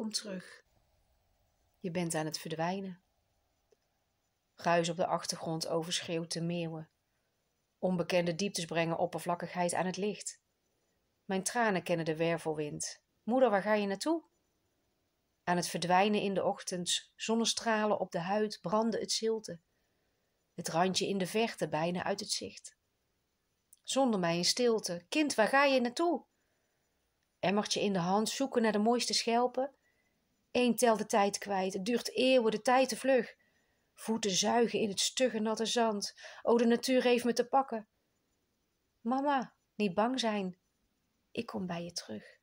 kom terug. Je bent aan het verdwijnen. Ruis op de achtergrond overschreeuwt de meeuwen. Onbekende dieptes brengen oppervlakkigheid aan het licht. Mijn tranen kennen de wervelwind. Moeder, waar ga je naartoe? Aan het verdwijnen in de ochtends, zonnestralen op de huid, branden het zilte. Het randje in de verte bijna uit het zicht. Zonder mij in stilte. Kind, waar ga je naartoe? Emmertje in de hand, zoeken naar de mooiste schelpen. Eén tel de tijd kwijt. Het duurt eeuwen, de tijd te vlug. Voeten zuigen in het stugge natte zand. O, oh, de natuur heeft me te pakken. Mama, niet bang zijn. Ik kom bij je terug.